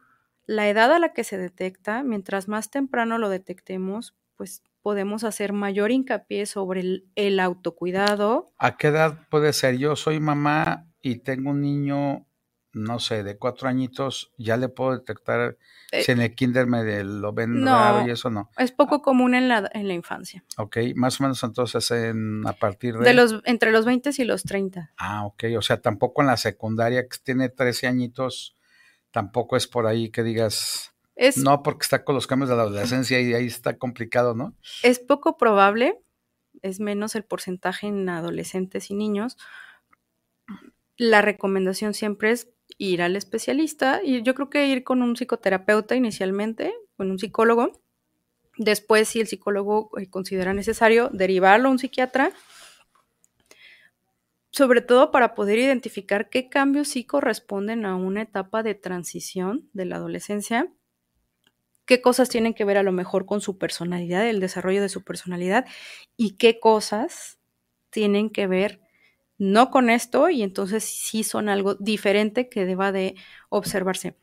la edad a la que se detecta. Mientras más temprano lo detectemos, pues podemos hacer mayor hincapié sobre el, autocuidado. ¿A qué edad puede ser? Yo soy mamá y tengo un niño no sé, de cuatro añitos, ya le puedo detectar eh, si en el kinder me lo ven raro y eso no. Es poco común en la, en la infancia. Ok, más o menos entonces a partir de... de los, entre los 20 y los 30. Ah, ok, o sea, tampoco en la secundaria que tiene 13 añitos, tampoco es por ahí que digas... Es, no, porque está con los cambios de la adolescencia y ahí está complicado, ¿no? Es poco probable, es menos el porcentaje en adolescentes y niños. La recomendación siempre es ir al especialista y yo creo que ir con un psicoterapeuta inicialmente, con un psicólogo. Después, si el psicólogo eh, considera necesario, derivarlo a un psiquiatra, sobre todo para poder identificar qué cambios sí corresponden a una etapa de transición de la adolescencia, qué cosas tienen que ver a lo mejor con su personalidad, el desarrollo de su personalidad, y qué cosas tienen que ver no con esto y entonces sí son algo diferente que deba de observarse.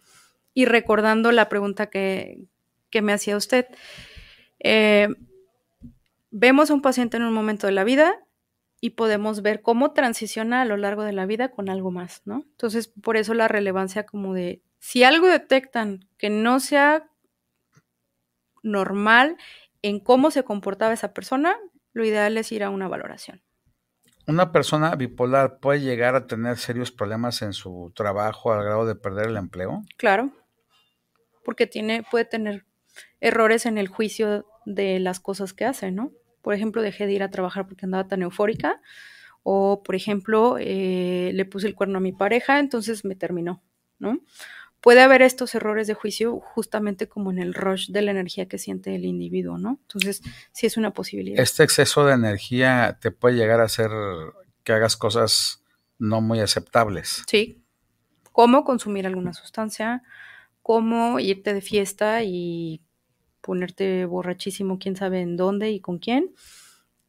Y recordando la pregunta que, que me hacía usted, eh, vemos a un paciente en un momento de la vida y podemos ver cómo transiciona a lo largo de la vida con algo más, ¿no? Entonces, por eso la relevancia como de, si algo detectan que no sea normal en cómo se comportaba esa persona, lo ideal es ir a una valoración una persona bipolar puede llegar a tener serios problemas en su trabajo al grado de perder el empleo? Claro, porque tiene, puede tener errores en el juicio de las cosas que hace, ¿no? Por ejemplo, dejé de ir a trabajar porque andaba tan eufórica, o por ejemplo, eh, le puse el cuerno a mi pareja, entonces me terminó, ¿no? puede haber estos errores de juicio justamente como en el rush de la energía que siente el individuo, ¿no? Entonces, sí es una posibilidad. Este exceso de energía te puede llegar a hacer que hagas cosas no muy aceptables. Sí. Como consumir alguna sustancia, como irte de fiesta y ponerte borrachísimo quién sabe en dónde y con quién,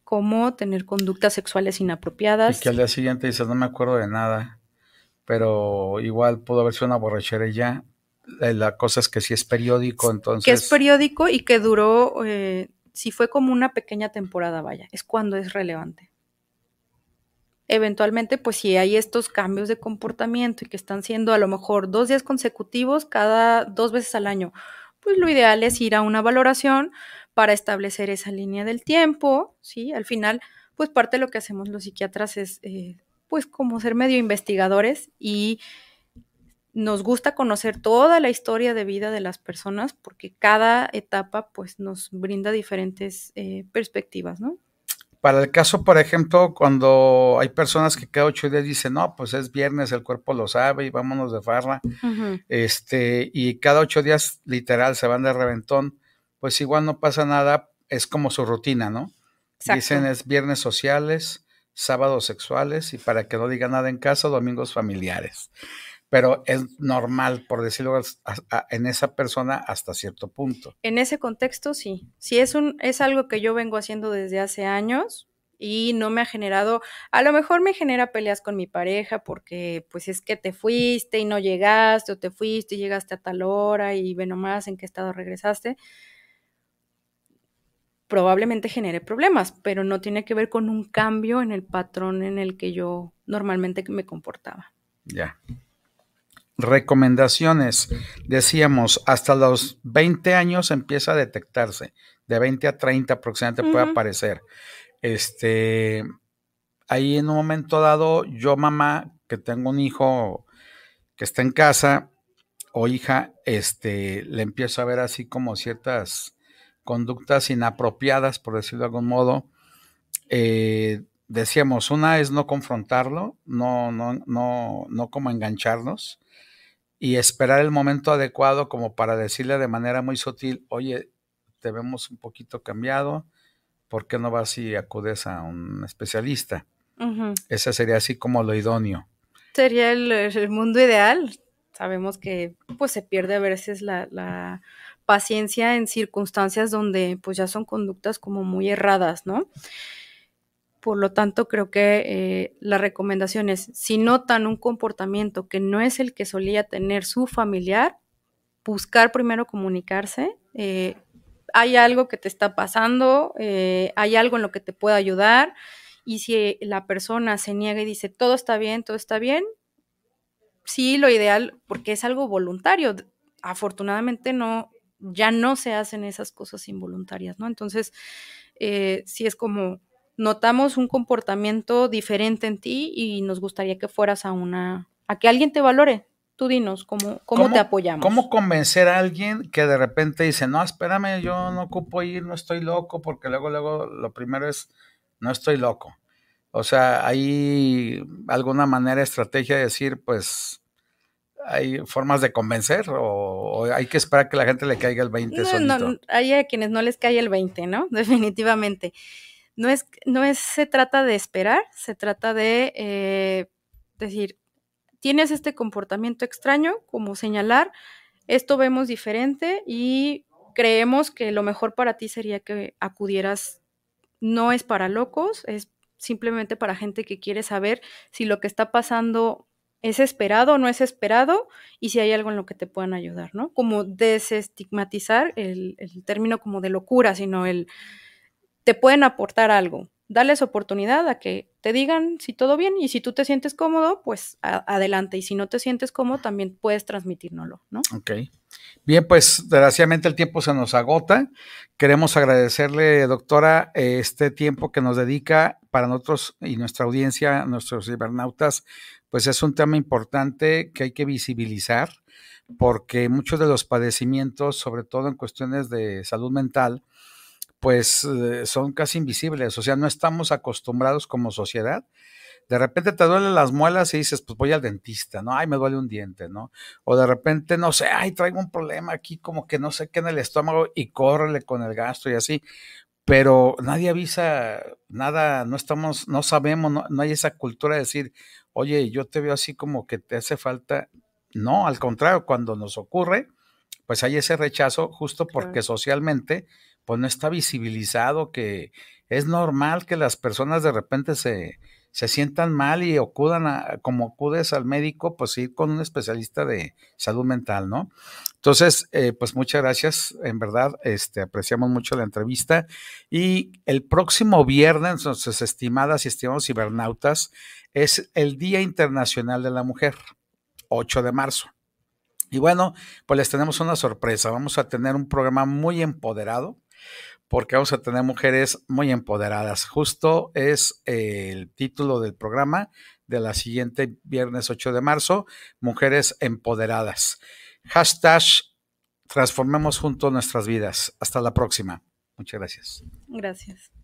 como tener conductas sexuales inapropiadas. Y que al día siguiente dices, no me acuerdo de nada pero igual pudo haberse una borrachera ya. Eh, la cosa es que si es periódico, entonces. Que es periódico y que duró, eh, si fue como una pequeña temporada, vaya, es cuando es relevante. Eventualmente, pues si hay estos cambios de comportamiento y que están siendo a lo mejor dos días consecutivos cada dos veces al año, pues lo ideal es ir a una valoración para establecer esa línea del tiempo, ¿sí? Al final, pues parte de lo que hacemos los psiquiatras es eh, pues como ser medio investigadores y nos gusta conocer toda la historia de vida de las personas porque cada etapa pues nos brinda diferentes eh, perspectivas, ¿no? Para el caso, por ejemplo, cuando hay personas que cada ocho días dicen, no, pues es viernes, el cuerpo lo sabe y vámonos de farra, este, y cada ocho días literal se van de reventón, pues igual no pasa nada, es como su rutina, ¿no? Dicen es viernes sociales, sábados sexuales y para que no diga nada en casa, domingos familiares. Pero es normal, por decirlo en esa persona hasta cierto punto. En ese contexto, sí. si es, un, es algo que yo vengo haciendo desde hace años y no me ha generado, a lo mejor me genera peleas con mi pareja porque pues es que te fuiste y no llegaste o te fuiste y llegaste a tal hora y ve nomás en qué estado regresaste, probablemente genere problemas, pero no tiene que ver con un cambio en el patrón en el que yo normalmente me comportaba. Ya. Recomendaciones. Decíamos, hasta los 20 años empieza a detectarse. De 20 a 30 aproximadamente puede aparecer. Este, ahí en un momento dado, yo mamá, que tengo un hijo que está en casa, o hija, este, le empiezo a ver así como ciertas conductas inapropiadas, por decirlo de algún modo. Eh, decíamos, una es no confrontarlo, no, no, no, no como engancharnos y esperar el momento adecuado como para decirle de manera muy sutil, oye, te vemos un poquito cambiado, ¿por qué no vas y acudes a un especialista? Ese sería así como lo idóneo. Sería el, mundo ideal. Sabemos que pues se pierde a veces la, la paciencia en circunstancias donde pues ya son conductas como muy erradas, ¿no? Por lo tanto, creo que eh, la recomendación es, si notan un comportamiento que no es el que solía tener su familiar, buscar primero comunicarse. Eh, hay algo que te está pasando, eh, hay algo en lo que te pueda ayudar. Y si la persona se niega y dice, todo está bien, todo está bien, sí, lo ideal, porque es algo voluntario. Afortunadamente no, ya no se hacen esas cosas involuntarias, ¿no? Entonces, eh, sí es como notamos un comportamiento diferente en ti y nos gustaría que fueras a una, a que alguien te valore. Tú dinos, ¿cómo, cómo, ¿Cómo te apoyamos? ¿Cómo convencer a alguien que de repente dice, no, espérame, yo no ocupo ir, no estoy loco, porque luego, luego, lo primero es, no estoy loco. O sea, hay alguna manera, estrategia de decir, pues, hay formas de convencer o, hay que esperar que la gente le caiga el 20? No, no, hay a quienes no les cae el 20, ¿no? Definitivamente. No es, no es, se trata de esperar, se trata de eh, decir, tienes este comportamiento extraño, como señalar, esto vemos diferente y creemos que lo mejor para ti sería que acudieras, no es para locos, es simplemente para gente que quiere saber si lo que está pasando es esperado o no es esperado y si hay algo en lo que te puedan ayudar, ¿no? Como desestigmatizar el, el término como de locura, sino el te pueden aportar algo, dales oportunidad a que te digan si todo bien y si tú te sientes cómodo, pues adelante. Y si no te sientes cómodo, también puedes transmitirnoslo, ¿no? Ok. Bien, pues desgraciadamente el tiempo se nos agota. Queremos agradecerle, doctora, este tiempo que nos dedica para nosotros y nuestra audiencia, nuestros cibernautas, pues es un tema importante que hay que visibilizar porque muchos de los padecimientos, sobre todo en cuestiones de salud mental, pues eh, son casi invisibles, o sea, no estamos acostumbrados como sociedad. De repente te duelen las muelas y dices, pues voy al dentista, ¿no? Ay, me duele un diente, ¿no? O de repente, no sé, ay, traigo un problema aquí, como que no sé qué en el estómago y córrele con el gasto y así pero nadie avisa nada, no estamos, no sabemos, no, no, hay esa cultura de decir, oye, yo te veo así como que te hace falta. No, al contrario, cuando nos ocurre, pues hay ese rechazo justo porque socialmente pues no está visibilizado, que es normal que las personas de repente se, sientan mal y acudan como acudes al médico, pues ir con un especialista de salud mental, ¿no? Entonces, eh, pues muchas gracias, en verdad, este, apreciamos mucho la entrevista. Y el próximo viernes, entonces, estimadas y estimados cibernautas, es el Día Internacional de la Mujer, 8 de marzo. Y bueno, pues les tenemos una sorpresa. Vamos a tener un programa muy empoderado porque vamos a tener mujeres muy empoderadas. Justo es eh, el título del programa de la siguiente viernes 8 de marzo, Mujeres Empoderadas. Hashtag Transformemos juntos nuestras vidas. Hasta la próxima. Muchas gracias. Gracias.